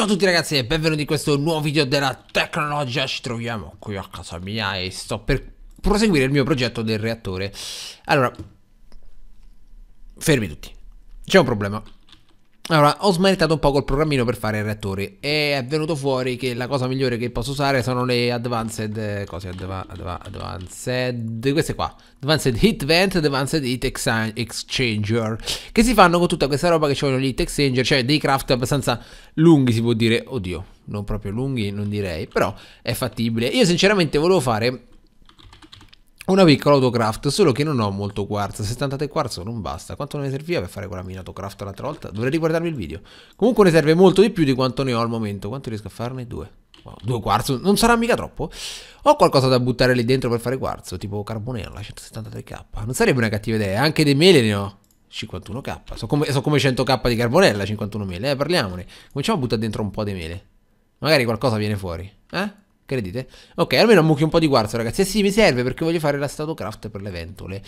Ciao a tutti ragazzi e benvenuti in questo nuovo video della tecnologia Ci troviamo qui a casa mia e sto per proseguire il mio progetto del reattore Allora Fermi tutti C'è un problema allora, ho smeritato un po' col programmino per fare il reattore e è venuto fuori che la cosa migliore che posso usare sono le advanced, cose advanced, queste qua, advanced heat vent, advanced heat exchanger, che si fanno con tutta questa roba che ci vogliono gli heat exchanger, cioè dei craft abbastanza lunghi si può dire, oddio, non proprio lunghi non direi, però è fattibile. Io sinceramente volevo fare una piccola autocraft, solo che non ho molto quarzo, 73 quarzo non basta, quanto ne serviva per fare quella mina autocraft l'altra volta? Dovrei riguardarmi il video. Comunque ne serve molto di più di quanto ne ho al momento, quanto riesco a farne? Due. due quarzo, non sarà mica troppo? Ho qualcosa da buttare lì dentro per fare quarzo, tipo carbonella, 173k, non sarebbe una cattiva idea, anche dei mele ne ho. 51k, sono come, so come 100k di carbonella, 51 mele, eh, parliamone. Cominciamo a buttare dentro un po' di mele. Magari qualcosa viene fuori, eh? credete? Ok, almeno ammucchi un po' di quarzo, ragazzi. Eh sì, mi serve perché voglio fare la statocraft per le ventole.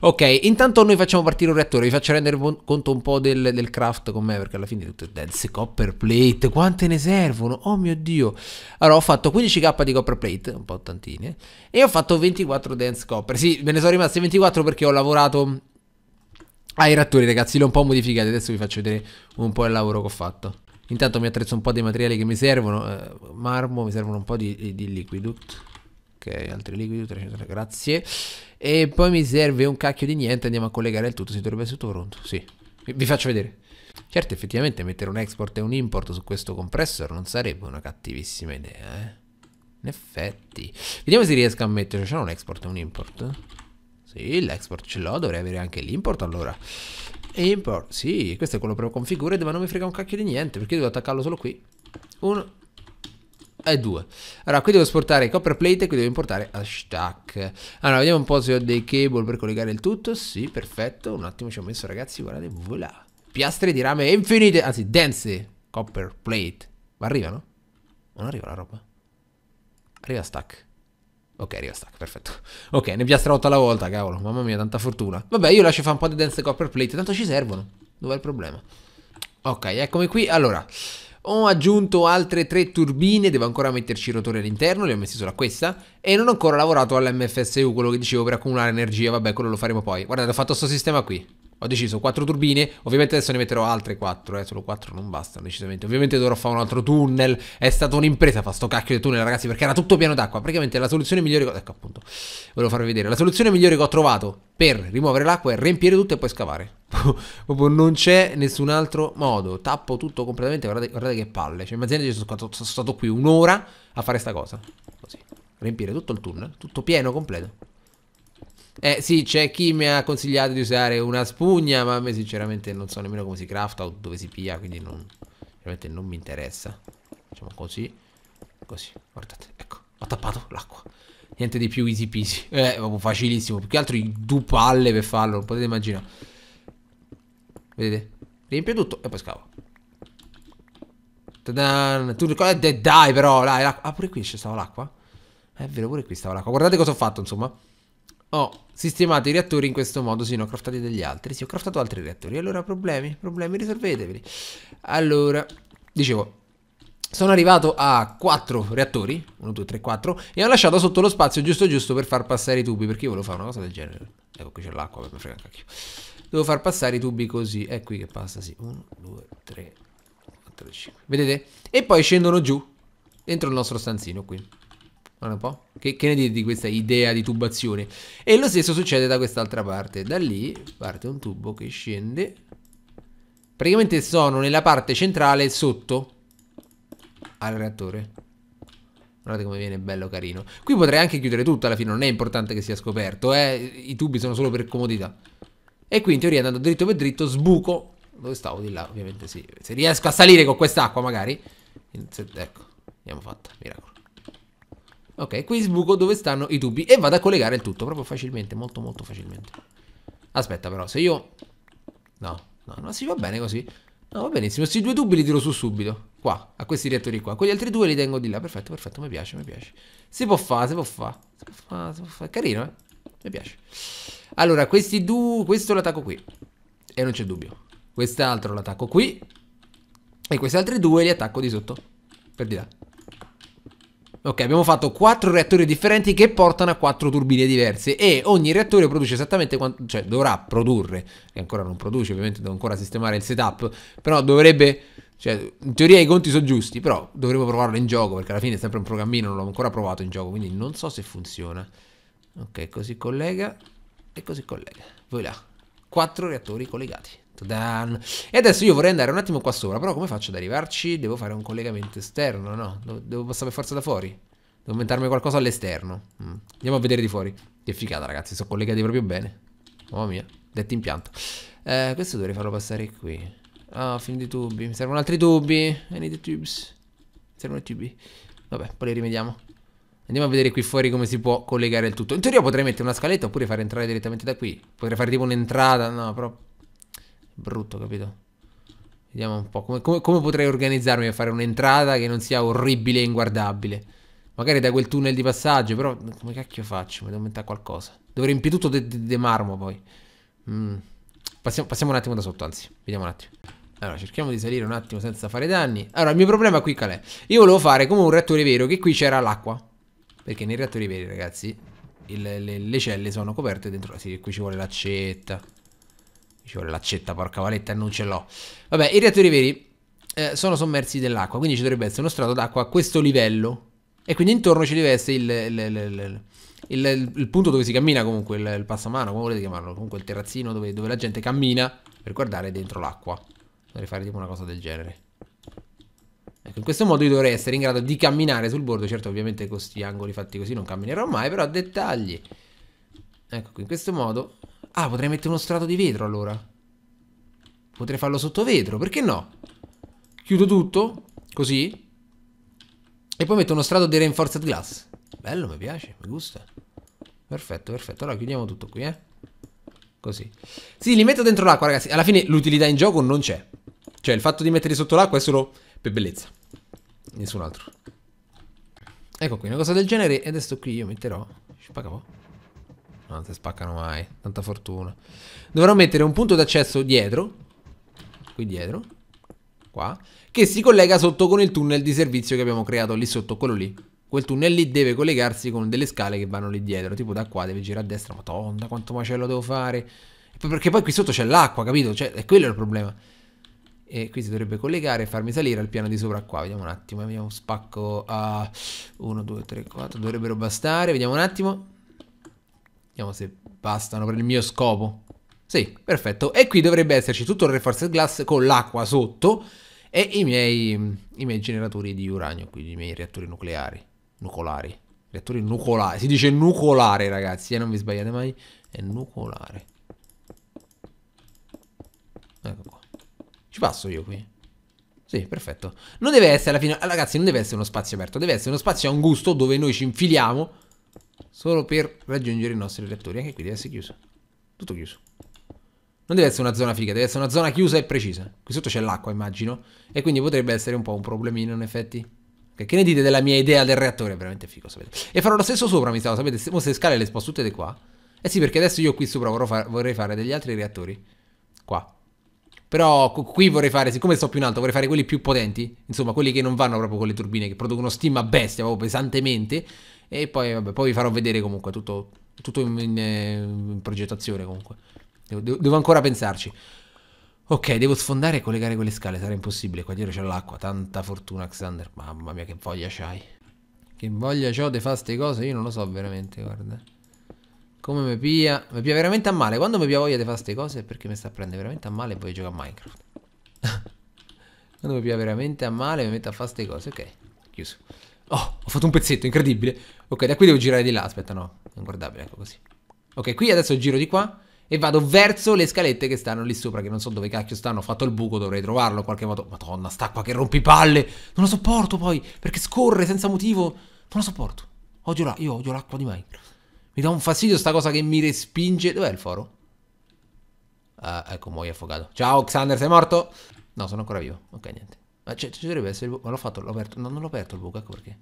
Ok, intanto noi facciamo partire un reattore. Vi faccio rendere conto un po' del, del craft con me, perché alla fine è tutto dense. Copper plate, quante ne servono? Oh mio dio. Allora, ho fatto 15k di copper plate, un po' tantine. E ho fatto 24 dense copper. Sì, me ne sono rimasti 24 perché ho lavorato ai reattori ragazzi. ho un po' modificato. Adesso vi faccio vedere un po' il lavoro che ho fatto. Intanto mi attrezzo un po' dei materiali che mi servono, eh, marmo, mi servono un po' di, di liquido. Ok, altri liquidut, 300, grazie. E poi mi serve un cacchio di niente, andiamo a collegare il tutto, si dovrebbe essere tutto pronto, sì. Vi faccio vedere. Certo, effettivamente mettere un export e un import su questo compressor non sarebbe una cattivissima idea, eh. In effetti. Vediamo se riesco a mettere, c'è un export e un import? Sì, l'export ce l'ho, dovrei avere anche l'import allora import, sì, questo è quello preconfigured, ma non mi frega un cacchio di niente, perché devo attaccarlo solo qui. Uno e due. Allora, qui devo esportare copper plate e qui devo importare hashtag. Allora, vediamo un po' se ho dei cable per collegare il tutto. Sì, perfetto. Un attimo ci ho messo, ragazzi, guardate, voilà. Piastre di rame infinite, anzi, dense copper plate. Ma arrivano? Non arriva la roba. Arriva stack. Ok, arriva stack, perfetto. Ok, ne piastra 8 alla volta, cavolo. Mamma mia, tanta fortuna. Vabbè, io lascio fare un po' di dense copper plate, tanto ci servono. Dov'è il problema? Ok, eccomi qui. Allora, ho aggiunto altre tre turbine, devo ancora metterci i rotori all'interno, le ho messi solo a questa e non ho ancora lavorato all'MFSU, quello che dicevo per accumulare energia, vabbè quello lo faremo poi. Guardate ho fatto questo sistema qui, ho deciso 4 turbine, ovviamente adesso ne metterò altre 4, eh, solo 4 non bastano decisamente. Ovviamente dovrò fare un altro tunnel, è stata un'impresa fa sto cacchio di tunnel ragazzi perché era tutto pieno d'acqua. Praticamente la soluzione migliore, ecco appunto, volevo farvi vedere, la soluzione migliore che ho trovato per rimuovere l'acqua è riempire tutto e poi scavare. Proprio non c'è nessun altro modo, tappo tutto completamente, guardate, guardate che palle. Cioè immaginate che sono stato, sono stato qui un'ora a fare sta cosa, così. Riempire tutto il tunnel, tutto pieno, completo. Eh sì, c'è chi mi ha consigliato di usare una spugna, ma a me sinceramente non so nemmeno come si crafta o dove si pia, quindi non, veramente non mi interessa. Facciamo così, così, guardate, ecco, ho tappato l'acqua. Niente di più easy peasy. Eh, proprio facilissimo, più che altro i due palle per farlo, non potete immaginare. Vedete? Riempio tutto e poi scavo. Tadan. Tu ricordi? Dai però, dai, l'acqua. Ah, pure qui c'è stava l'acqua? È vero, pure qui stava l'acqua. Guardate cosa ho fatto, insomma. Ho sistemato i reattori in questo modo, sì, ne ho craftati degli altri, sì, ho craftato altri reattori. Allora, problemi, problemi, risolveteveli. Allora, dicevo, sono arrivato a 4 reattori, 1, 2, 3, 4, e ho lasciato sotto lo spazio giusto giusto per far passare i tubi, perché io volevo fare una cosa del genere. Ecco, qui c'è l'acqua, mi frega un cacchio. Devo far passare i tubi così, è qui che passa, sì, 1, 2, 3, 4, 5, vedete? E poi scendono giù, dentro il nostro stanzino qui un po'. Che, che ne dite di questa idea di tubazione? E lo stesso succede da quest'altra parte. Da lì parte un tubo che scende. Praticamente sono nella parte centrale sotto al reattore. Guardate come viene bello carino. Qui potrei anche chiudere tutto alla fine, non è importante che sia scoperto, eh? I tubi sono solo per comodità. E qui in teoria andando dritto per dritto sbuco. Dove stavo? Di là, ovviamente sì. Se riesco a salire con quest'acqua magari. Ecco, abbiamo fatto, miracolo. Ok, qui sbuco dove stanno i tubi e vado a collegare il tutto proprio facilmente, molto molto facilmente. Aspetta però, se io... No, no, no, si va bene così. No, va benissimo, questi due tubi li tiro su subito, qua, a questi reattori qua. Quegli altri due li tengo di là, perfetto, perfetto, mi piace, mi piace. Si può fare, si può fare, si può fare, si può fare. Carino, eh? Mi piace. Allora, questi due... questo l'attacco qui. E non c'è dubbio. Quest'altro l'attacco qui. E questi altri due li attacco di sotto. Per di là. Ok, abbiamo fatto 4 reattori differenti che portano a 4 turbine diverse e ogni reattore produce esattamente quanto, cioè dovrà produrre, e ancora non produce, ovviamente devo ancora sistemare il setup, però dovrebbe cioè, in teoria i conti sono giusti, però dovremmo provarlo in gioco, perché alla fine è sempre un programmino, non l'ho ancora provato in gioco, quindi non so se funziona. Ok, così collega e così collega. Voi là. Quattro reattori collegati. Esatto, Dan. E adesso io vorrei andare un attimo qua sopra, però come faccio ad arrivarci? Devo fare un collegamento esterno, no? Devo passare per forza da fuori. Devo inventarmi qualcosa all'esterno. Mm. Andiamo a vedere di fuori. Che figata, ragazzi, sono collegati proprio bene. Mamma mia, detto impianto. Eh, questo dovrei farlo passare qui. Ah, oh, film di tubi. Mi servono altri tubi. I need tubes. Mi servono i tubi. Vabbè, poi li rimediamo. Andiamo a vedere qui fuori come si può collegare il tutto. In teoria potrei mettere una scaletta oppure far entrare direttamente da qui. Potrei fare tipo un'entrata, no, però brutto, capito? Vediamo un po'. Come, come, come potrei organizzarmi a fare un'entrata che non sia orribile e inguardabile? Magari da quel tunnel di passaggio, però come cacchio faccio? Mi devo aumentare qualcosa. Devo riempire tutto di marmo poi. Mm. Passiamo, passiamo un attimo da sotto, anzi. Vediamo un attimo. Allora, cerchiamo di salire un attimo senza fare danni. Allora, il mio problema qui qual è? Io volevo fare come un reattore vero che qui c'era l'acqua. Perché nei reattori veri, ragazzi, il, le, le, celle sono coperte dentro... Sì, qui ci vuole l'accetta. Ci vuole oh, l'accetta, porca valetta, non ce l'ho. Vabbè, i reattori veri eh, sono sommersi dell'acqua, quindi ci dovrebbe essere uno strato d'acqua a questo livello. E quindi intorno ci deve essere il, il, il, il punto dove si cammina comunque, il, passamano, come volete chiamarlo, comunque il terrazzino dove, dove la gente cammina per guardare dentro l'acqua. Dovrei fare tipo una cosa del genere. Ecco, in questo modo io dovrei essere in grado di camminare sul bordo. Certo, ovviamente con questi angoli fatti così non camminerò mai, però a dettagli. Ecco, in questo modo Ah, potrei mettere uno strato di vetro allora. Potrei farlo sotto vetro, perché no? Chiudo tutto, così. E poi metto uno strato di reinforced glass. Bello, mi piace, mi gusta. Perfetto, perfetto. Allora chiudiamo tutto qui, eh. Così. Sì, li metto dentro l'acqua, ragazzi. Alla fine l'utilità in gioco non c'è. Cioè, il fatto di metterli sotto l'acqua è solo per bellezza. Nessun altro. Ecco qui, una cosa del genere. E adesso qui io metterò... Spagavo non si spaccano mai. Tanta fortuna. Dovrò mettere un punto d'accesso dietro. Qui dietro. Qua. Che si collega sotto con il tunnel di servizio che abbiamo creato lì sotto, quello lì. Quel tunnel lì deve collegarsi con delle scale che vanno lì dietro. Tipo da qua deve girare a destra. Madonna, quanto macello devo fare. Perché poi qui sotto c'è l'acqua, capito? Cioè, è quello il problema. E qui si dovrebbe collegare e farmi salire al piano di sopra qua. Vediamo un attimo, eh, vediamo un spacco a 1, 2, 3, 4. Dovrebbero bastare, vediamo un attimo. Vediamo se bastano per il mio scopo. Sì, perfetto. E qui dovrebbe esserci tutto il reinforced glass con l'acqua sotto e i miei, i miei generatori di uranio, quindi i miei reattori nucleari, nucolari. Reattori nucolari, si dice nucolare ragazzi, eh, non vi sbagliate mai, è nucolare. Ecco qua. Ci passo io qui. Sì, perfetto. Non deve essere alla fine, ragazzi, non deve essere uno spazio aperto, deve essere uno spazio angusto dove noi ci infiliamo Solo per raggiungere i nostri reattori. Anche qui deve essere chiuso. Tutto chiuso. Non deve essere una zona figa, deve essere una zona chiusa e precisa. Qui sotto c'è l'acqua, immagino. E quindi potrebbe essere un po' un problemino, in effetti. Okay, che ne dite della mia idea del reattore? veramente figo, sapete. E farò lo stesso sopra, mi stavo, sapete. Se, se scale le sposto tutte di qua. Eh sì, perché adesso io qui sopra vorrei fare degli altri reattori. Qua. Però qui vorrei fare, siccome sto più in alto, vorrei fare quelli più potenti, insomma, quelli che non vanno proprio con le turbine, che producono steam a bestia, proprio pesantemente. E poi, vabbè, poi vi farò vedere comunque tutto, tutto in, in, eh, in, progettazione comunque. Devo, devo, ancora pensarci. Ok, devo sfondare e collegare quelle scale, sarà impossibile. Qua dietro c'è l'acqua, tanta fortuna, Xander. Mamma mia, che voglia c'hai. Che voglia c'ho di fare queste cose, io non lo so veramente, guarda. Come mi pia? Mi pia veramente a male. Quando mi pia voglia di fare queste cose è perché mi sta a prendere veramente a male e poi giocare a Minecraft. Quando mi pia veramente a male mi metto a fare queste cose. Ok, chiuso. Oh, ho fatto un pezzetto, incredibile. Ok, da qui devo girare di là. Aspetta, no. Non guardabile, ecco così. Ok, qui adesso giro di qua e vado verso le scalette che stanno lì sopra, che non so dove cacchio stanno, ho fatto il buco, dovrei trovarlo in qualche modo. Madonna, sta qua che rompi palle. Non lo sopporto poi, perché scorre senza motivo. Non lo sopporto. Odio la, io odio l'acqua di Minecraft. Mi dà un fastidio sta cosa che mi respinge. Dov'è il foro? Ah, ecco, muoio affogato. Ciao, Xander, sei morto? No, sono ancora vivo. Ok, niente. Ma ci dovrebbe essere il buco. Ma l'ho fatto, l'ho aperto. No, non l'ho aperto il buco, ecco perché.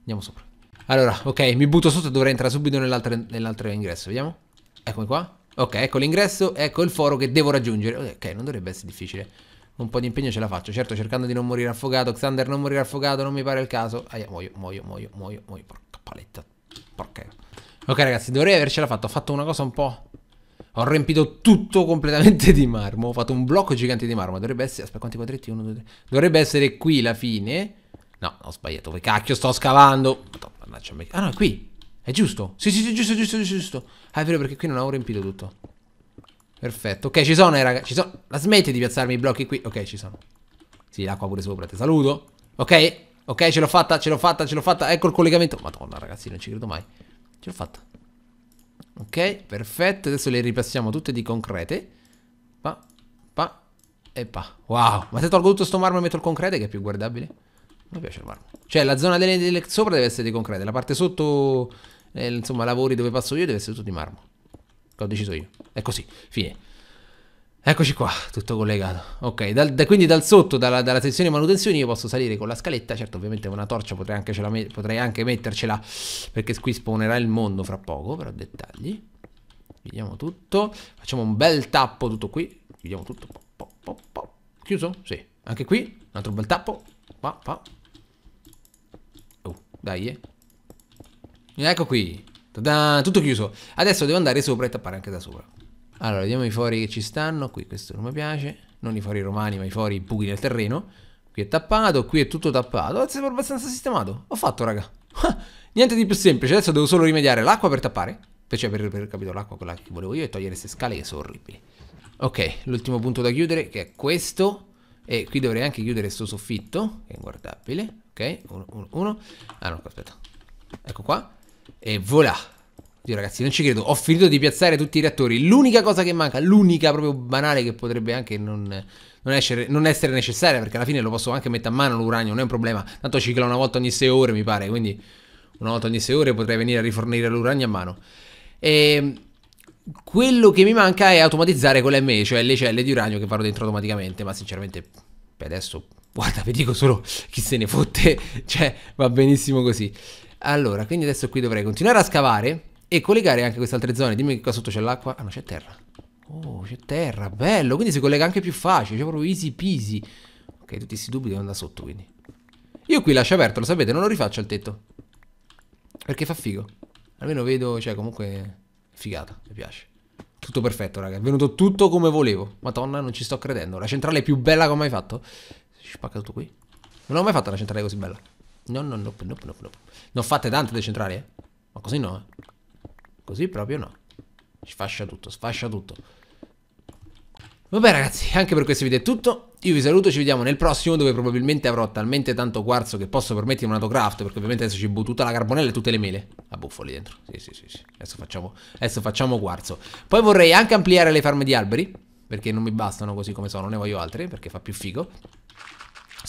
Andiamo sopra. Allora, ok, mi butto sotto e dovrei entrare subito nell'altro nell ingresso. Vediamo. Eccomi qua. Ok, ecco l'ingresso, ecco il foro che devo raggiungere. Ok, non dovrebbe essere difficile. Un po' di impegno ce la faccio. Certo, cercando di non morire affogato. Xander, non morire affogato, non mi pare il caso. Aia, muoio, muoio, muoio, muoio, muoio. Porca paletta. Porca. Ok ragazzi, dovrei avercela fatta. Ho fatto una cosa un po'... Ho riempito tutto completamente di marmo. Ho fatto un blocco gigante di marmo. Dovrebbe essere... Aspetta, quanti quadretti? Uno, due, tre. Dovrebbe essere qui la fine. No, ho sbagliato. Poi cacchio sto scavando. Mannaggia me. Ah no, è qui. È giusto? Sì, sì, sì, giusto, giusto, giusto, giusto. Ah, è vero perché qui non avevo riempito tutto. Perfetto. Ok, ci sono, eh, raga. Ci sono. La smetti di piazzarmi i blocchi qui. Ok, ci sono. Sì, l'acqua pure sopra. Ti saluto. Ok. Ok, ce l'ho fatta, ce l'ho fatta, ce l'ho fatta. Ecco il collegamento. Madonna, ragazzi, non ci credo mai. Ce l'ho fatta. Ok, perfetto. Adesso le ripassiamo tutte di concrete. Pa, pa e pa. Wow, ma se tolgo tutto sto marmo e metto il concrete che è più guardabile? mi piace il marmo. Cioè, la zona delle, delle sopra deve essere di concrete. La parte sotto, eh, insomma, lavori dove passo io deve essere tutto di marmo. L'ho deciso io. È così, fine. Eccoci qua, tutto collegato. Ok, dal, da, quindi dal sotto, dalla, dalla, sezione manutenzioni, io posso salire con la scaletta. Certo, ovviamente una torcia potrei anche, me potrei anche mettercela, perché qui spawnerà il mondo fra poco, però dettagli. Vediamo tutto. Facciamo un bel tappo tutto qui. Vediamo tutto. Po, po, po, Chiuso? Sì. Anche qui, un altro bel tappo. Pa, pa. Oh, dai, eh. Ecco qui. Tutto chiuso. Adesso devo andare sopra e tappare anche da sopra. Allora, vediamo i fori che ci stanno. Qui questo non mi piace. Non i fori romani, ma i fori buchi nel terreno. Qui è tappato, qui è tutto tappato. È sempre abbastanza sistemato. Ho fatto, raga. Niente di più semplice. Adesso devo solo rimediare l'acqua per tappare. Cioè, per, per capito, l'acqua quella che volevo io e togliere queste scale che sono orribili. Ok, l'ultimo punto da chiudere che è questo. E qui dovrei anche chiudere sto soffitto, che è inguardabile. Ok, uno, uno, uno. Ah no, aspetta. Ecco qua. E voilà. Dio ragazzi, non ci credo. Ho finito di piazzare tutti i reattori. L'unica cosa che manca, l'unica proprio banale che potrebbe anche non, non, essere, non, essere, necessaria, perché alla fine lo posso anche mettere a mano l'uranio, non è un problema. Tanto cicla una volta ogni 6 ore, mi pare, quindi una volta ogni 6 ore potrei venire a rifornire l'uranio a mano. E ehm, quello che mi manca è automatizzare con l'ME, cioè le celle di uranio che farò dentro automaticamente, ma sinceramente per adesso, guarda, vi dico solo chi se ne fotte, cioè va benissimo così. Allora, quindi adesso qui dovrei continuare a scavare e collegare anche queste altre zone. Dimmi che qua sotto c'è l'acqua. Ah no, c'è terra. Oh, c'è terra, bello. Quindi si collega anche più facile, cioè proprio easy peasy. Ok, tutti questi dubbi devono andare sotto, quindi. Io qui lascio aperto, lo sapete, non lo rifaccio al tetto. Perché fa figo. Almeno vedo, cioè comunque figata, mi piace. Tutto perfetto, raga. È venuto tutto come volevo. Madonna, non ci sto credendo. La centrale è più bella che ho mai fatto. Si spacca tutto qui. Non ho mai fatto una centrale così bella. No, no, no, no, no, no. Ne ho fatte tante le centrali, eh. Ma così no, eh. Così proprio no. Sfascia tutto, sfascia tutto. Vabbè ragazzi, anche per questo video è tutto. Io vi saluto, ci vediamo nel prossimo dove probabilmente avrò talmente tanto quarzo che posso permettermi un autocraft, perché ovviamente adesso ci butto tutta la carbonella e tutte le mele. A buffo lì dentro. Sì, sì, sì, sì. Adesso facciamo, adesso facciamo quarzo. Poi vorrei anche ampliare le farme di alberi, perché non mi bastano così come sono, ne voglio altre, perché fa più figo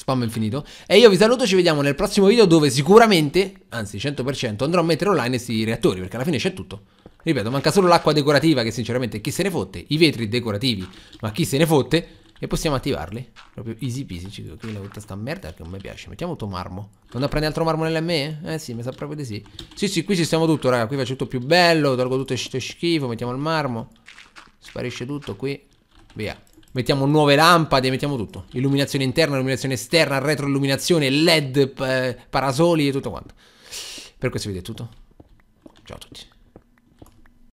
spam infinito. E io vi saluto, ci vediamo nel prossimo video dove sicuramente, anzi 100%, andrò a mettere online questi reattori, perché alla fine c'è tutto. Ripeto, manca solo l'acqua decorativa, che sinceramente chi se ne fotte, i vetri decorativi, ma chi se ne fotte, e possiamo attivarli. Proprio easy peasy, ci devo chiedere tutta sta merda che non mi piace. Mettiamo auto marmo. Andando a prendere altro marmo nell'ME? Eh sì, mi sa proprio di sì. Sì, sì, qui ci stiamo tutto, raga, qui faccio tutto più bello, tolgo tutto questo schifo, mettiamo il marmo. Sparisce tutto qui. Via. Mettiamo nuove lampade, mettiamo tutto. Illuminazione interna, illuminazione esterna, retroilluminazione, LED, eh, parasoli e tutto quanto. Per questo video è tutto. Ciao a tutti.